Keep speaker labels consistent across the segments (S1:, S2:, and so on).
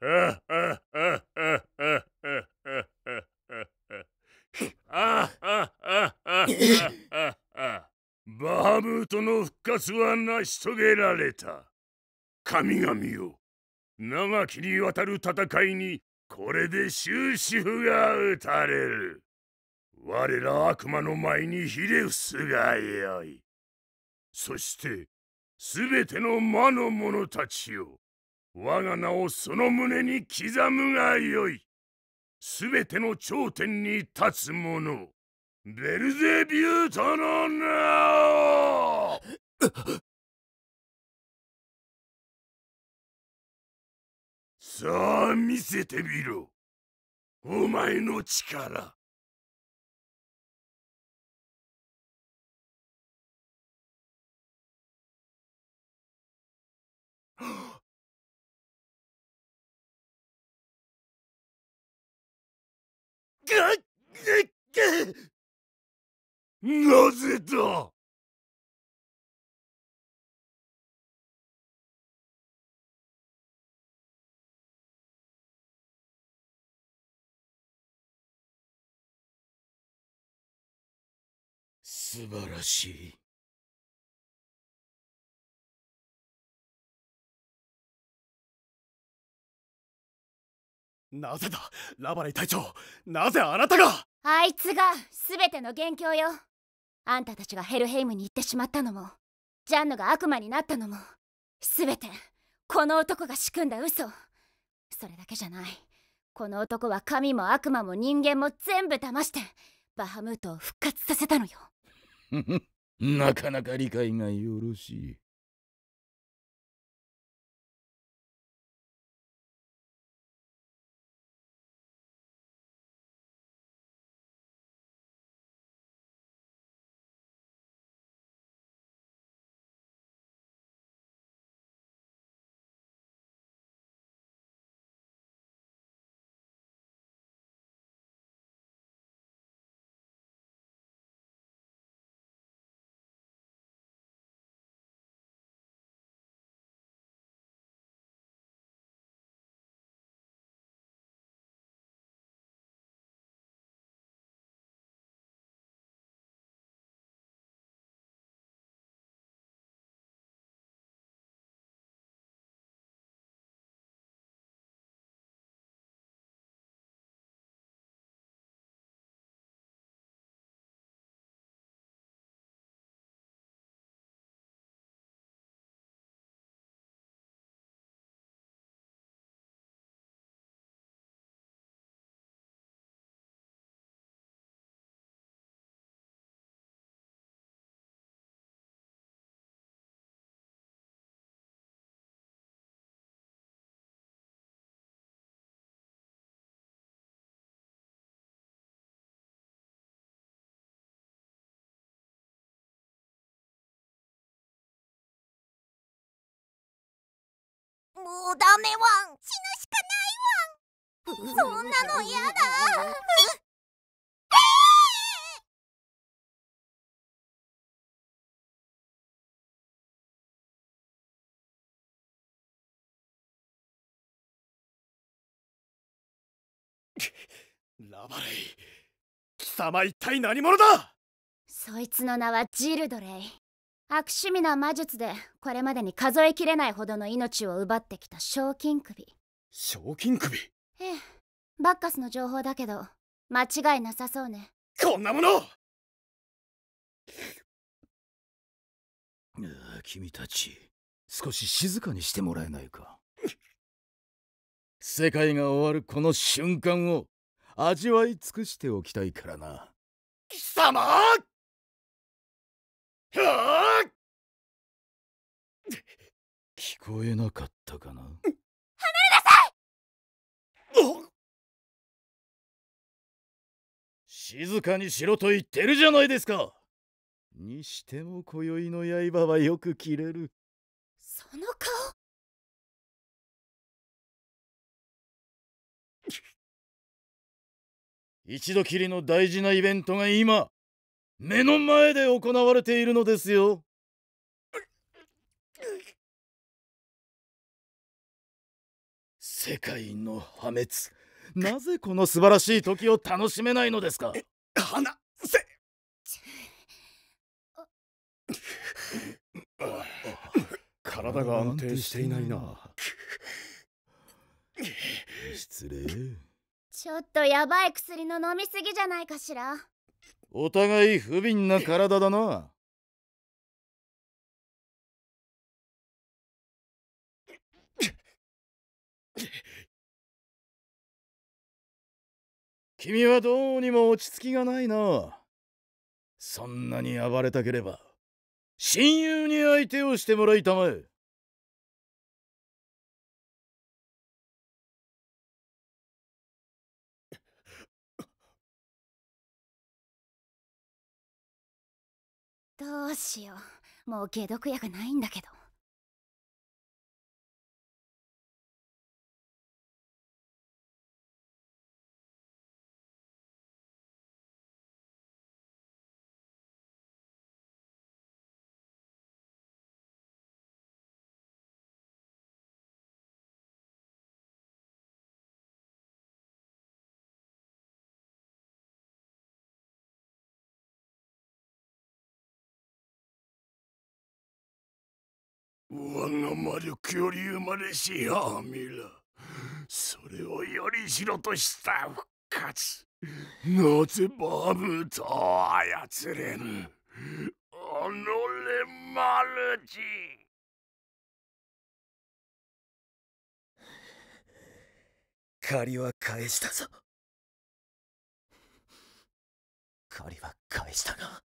S1: バハムートの復活は成し遂げられた神々よ長きにわたる戦いにこれで終止符が打たれる我ら悪魔の前にひれ伏すがよいそしてすべての魔の者たちよ我が名をその胸に刻むがよい。すべての頂点に立つ者、ベルゼビュートの名をさあ見せてみろ、お前の力。なぜだすばらしい。なぜだラバレイ隊長なぜあなたがあいつが全ての元凶よあんたたちがヘルヘイムに行ってしまったのもジャンヌが悪魔になったのも全てこの男が仕組んだ嘘それだけじゃないこの男は神も悪魔も人間も全部騙してバハムートを復活させたのよ なかなか理解がよろしいもうダメワン死ぬしかないワンそんなのやだラバレイ貴様一体何者だそいつの名はジルドレイ悪趣味な魔術でこれまでに数えきれないほどの命を奪ってきた賞金首賞金首ええバッカスの情報だけど間違いなさそうねこんなもの君たち少し静かにしてもらえないか世界が終わるこの瞬間を味わい尽くしておきたいからな貴様はあ聞こえなかったかな離れなさい静かにしろと言ってるじゃないですかにしても今宵の刃はよく切れるその顔一度きりの大事なイベントが今目の前で行われているのですよ世界の破滅なぜこの素晴らしい時を楽しめないのですか話せ体が安定していないな失礼ちょっとやばい薬の飲みすぎじゃないかしらお互い不憫な体だな君はどうにも落ち着きがないな。そんなに暴れたければ、親友に相手をしてもらいたまえ。どうしよう。もう解毒薬ないんだけど。我が魔力より生まれしアーミラそれをよりしろとした復活なぜバブと操れぬおのれマルチ借りは返したぞ借りは返したな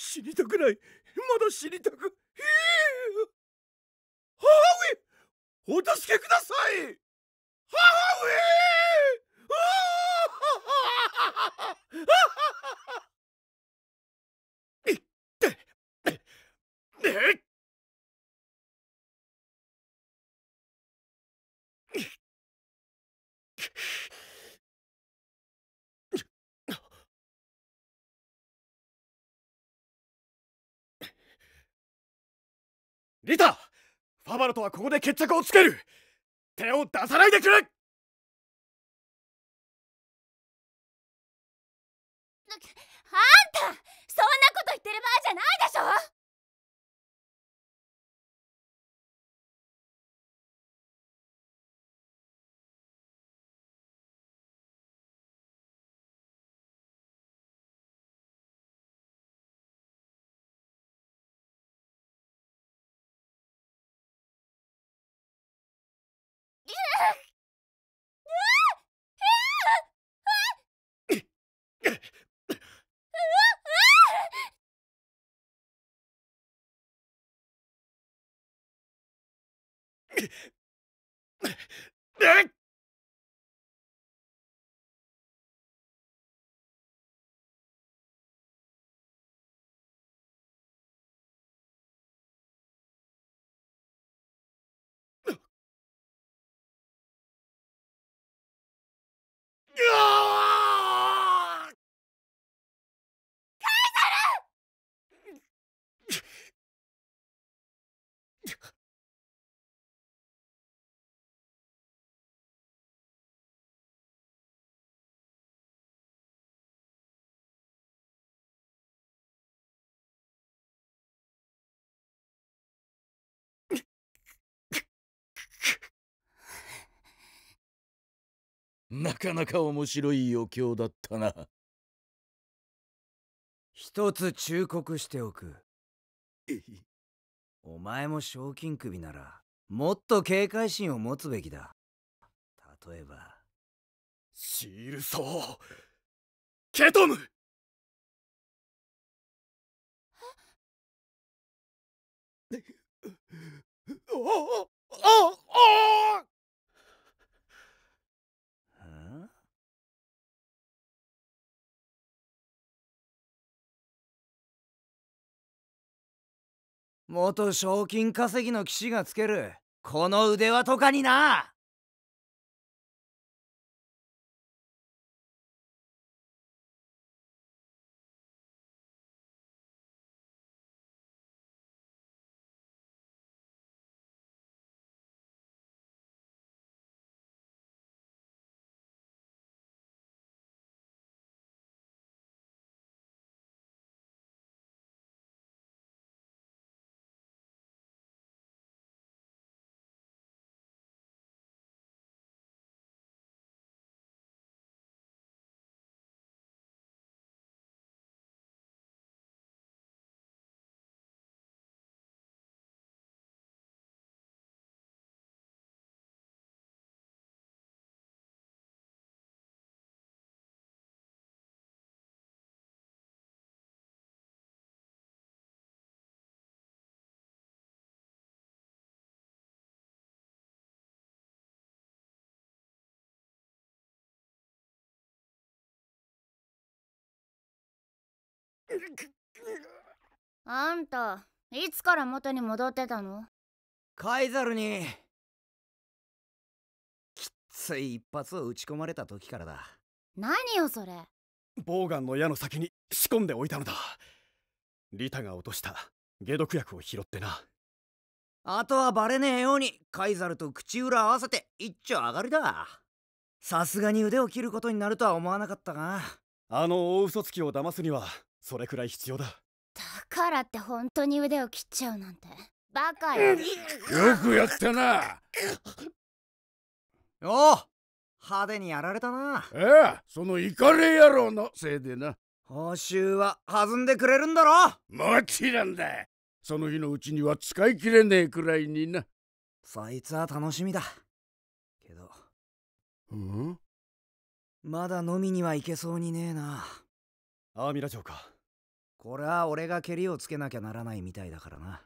S1: 死にたくないまだ死にたくえ母上お助けください母上い っリタファバロとはここで決着をつける手を出さないでくれあんたそんなこと言ってる場合じゃないでしょっ なかなか面白い余興だったな一つ忠告しておくお前も賞金首ならもっと警戒心を持つべきだ例えばシールソーケトムああああ元賞金稼ぎの騎士がつけるこの腕輪とかになあんたいつから元に戻ってたのカイザルにきつい一発を打ち込まれた時からだ何よそれボウガンの矢の先に仕込んでおいたのだリタが落とした解毒薬を拾ってなあとはバレねえようにカイザルと口裏合わせて一丁上がりださすがに腕を切ることになるとは思わなかったがあの大嘘つきを騙すにはそれくらい必要だだからって本当に腕を切っちゃうなんてバカよよくやったなお派手にやられたなええそのイカレ野郎のせいでな報酬は弾んでくれるんだろもちろんだその日のうちには使い切れねえくらいになそいつは楽しみだけどうんまだ飲みには行けそうにねえなアーミラ城かこれは俺がケリをつけなきゃならないみたいだからな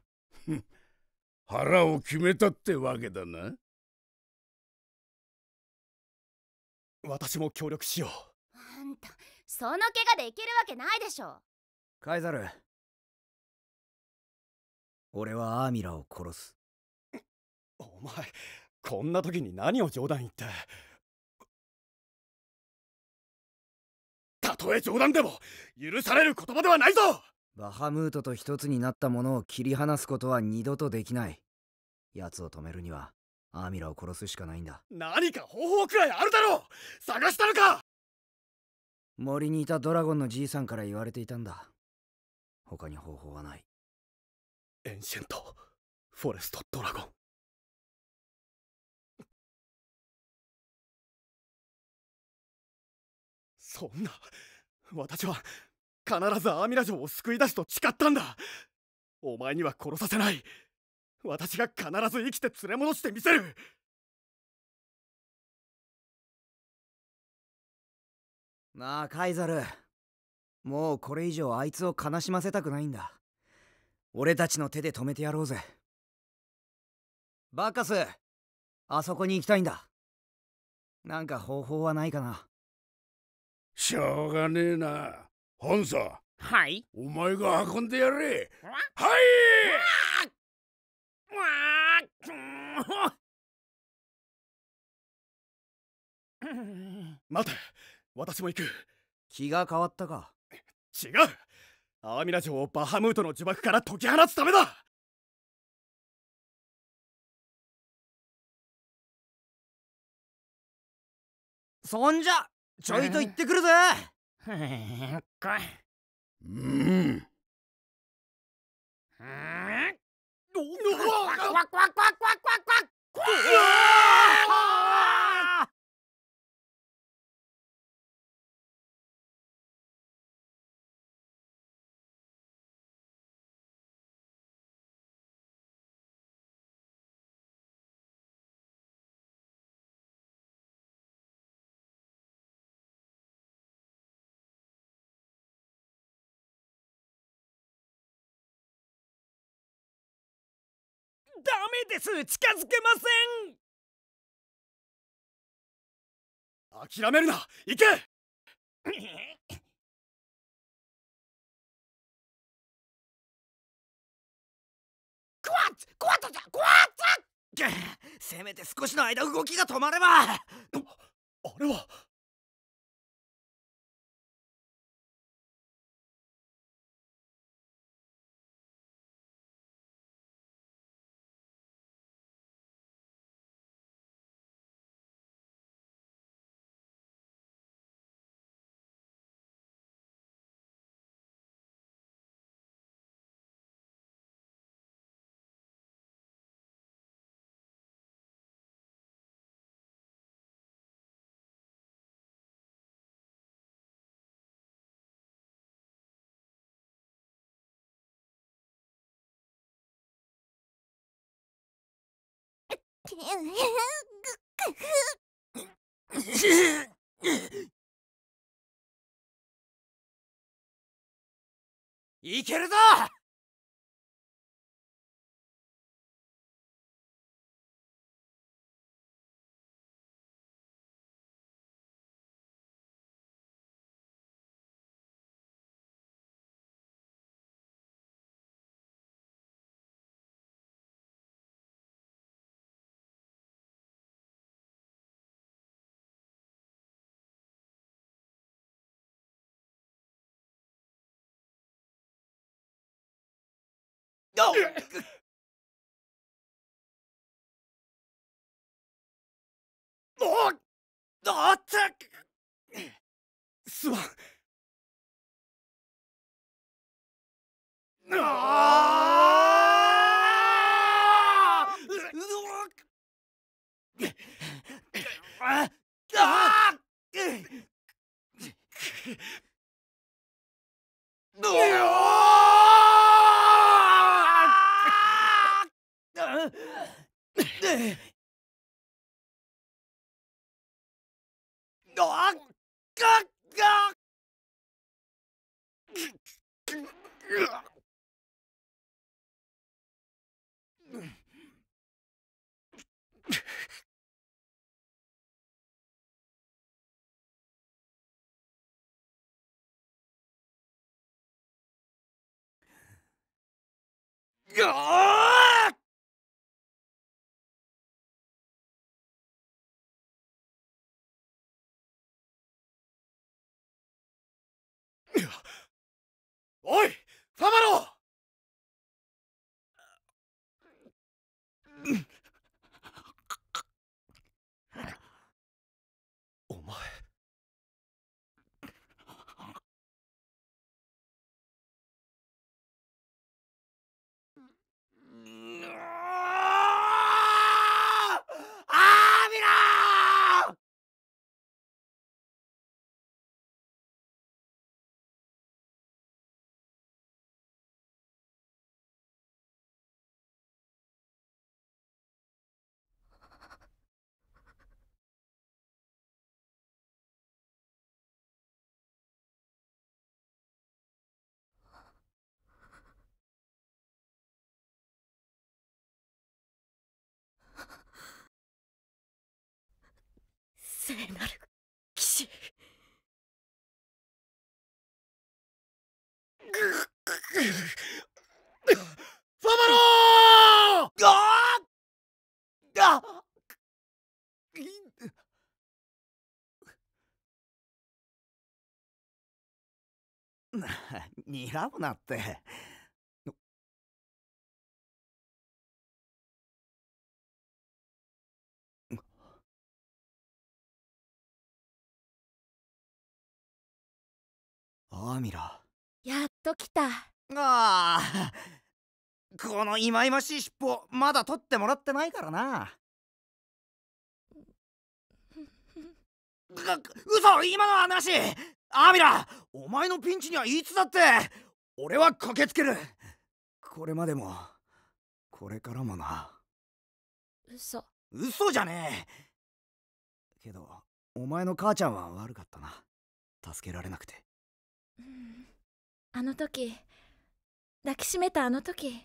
S1: 腹を決めたってわけだな私も協力しようあんたその怪我でいけるわけないでしょカイザル俺はアーミラを殺すお前こんな時に何を冗談言ってたとえ冗談でも許される言葉ではないぞバハムートと一つになったものを切り離すことは二度とできない奴を止めるにはアーミラを殺すしかないんだ何か方法くらいあるだろう探したのか森にいたドラゴンのじいさんから言われていたんだ他に方法はないエンシェントフォレストドラゴンそんな私は必ずアーミラ城を救い出すと誓ったんだお前には殺させない私が必ず生きて連れ戻してみせるなあカイザルもうこれ以上あいつを悲しませたくないんだ俺たちの手で止めてやろうぜバッカスあそこに行きたいんだなんか方法はないかなしょうがねえな。ンサ。はい。お前が運んでやれ。はい。わあ。待て私も行く気が変わったか違うアーミラ城をバハムートの呪縛から解き放つためだそんじゃちょいと行ってくるぜかうんうんダメです近づけません諦めるな行けクワックワッとじゃクワッとせめて少しの間動きが止まればあれは いけるぞ go! oh! Oh! すまん God! 聖なる騎士ファマローああ らむなってアミラやっと来たああこの忌々しい尻尾まだ取ってもらってないからな 嘘今の話アミラお前のピンチにはいつだって俺は駆けつけるこれまでもこれからもな嘘嘘じゃねえけどお前の母ちゃんは悪かったな助けられなくて あの時抱きしめたあの時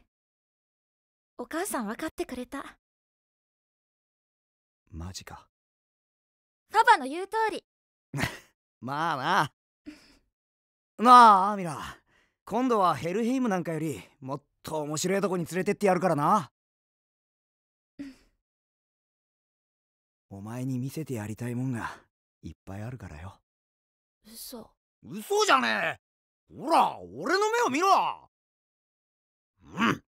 S1: お母さん分かってくれたマジかパパの言う通り まあななあアミラ今度はヘルヘイムなんかよりもっと面白いとこに連れてってやるからなお前に見せてやりたいもんがいっぱいあるからよ嘘嘘じゃねえほら俺の目を見ろうん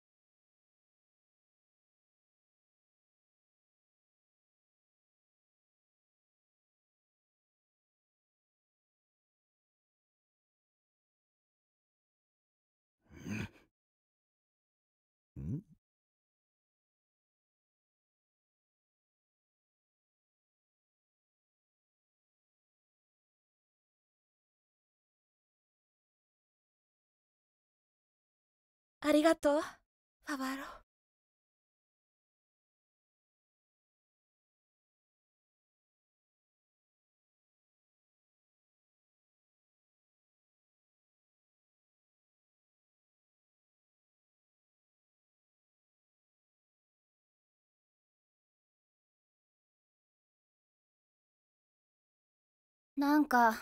S1: ありがとうパァバロなんか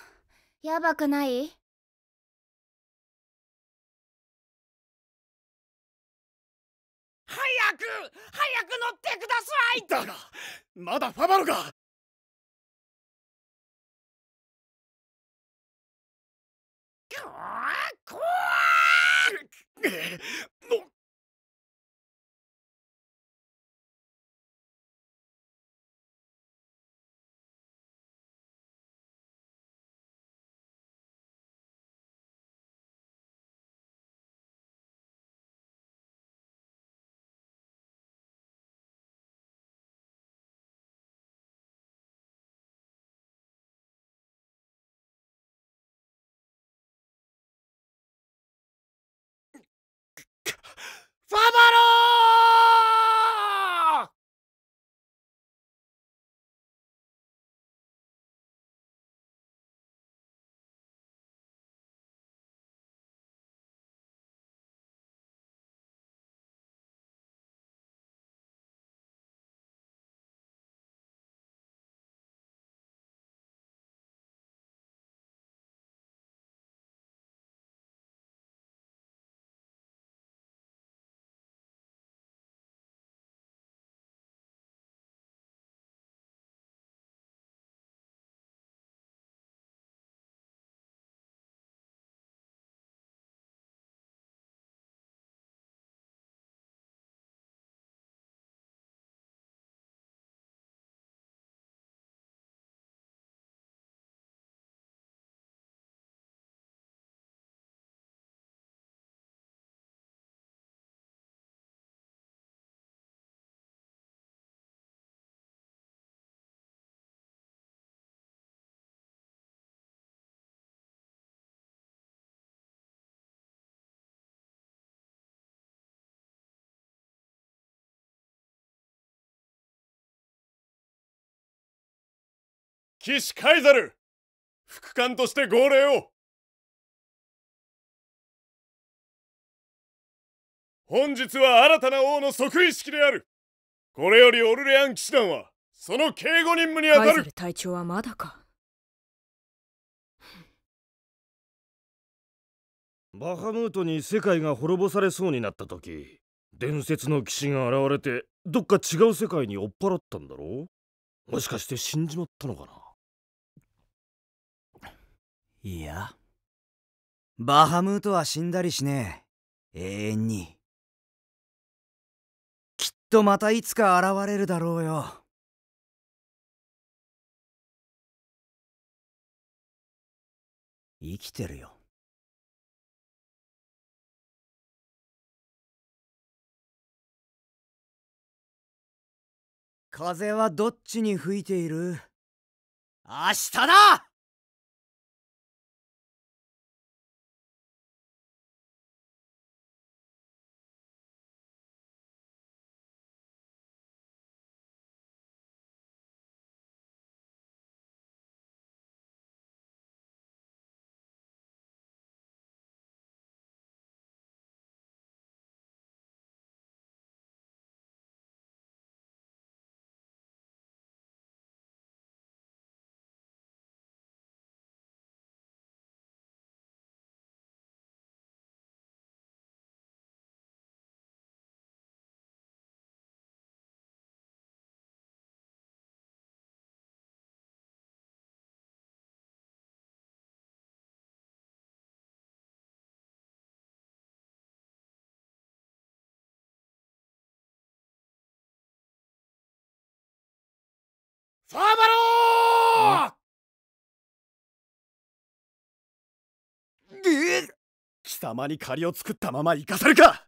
S1: やばくない早く早く乗ってくださいだがまだファバロがもう頑張ろう騎士カイザル副官として号令を本日は新たな王の即位式であるこれよりオルレアン騎士団はその警護任務にあたる隊長はまだかバハムートに世界が滅ぼされそうになった時伝説の騎士が現れてどっか違う世界に追っ払ったんだろうもしかして死んじまったのかないやバハムートは死んだりしねえ永遠にきっとまたいつか現れるだろうよ生きてるよ風はどっちに吹いている明日だサーバローで貴様に借りを作ったまま生かせるか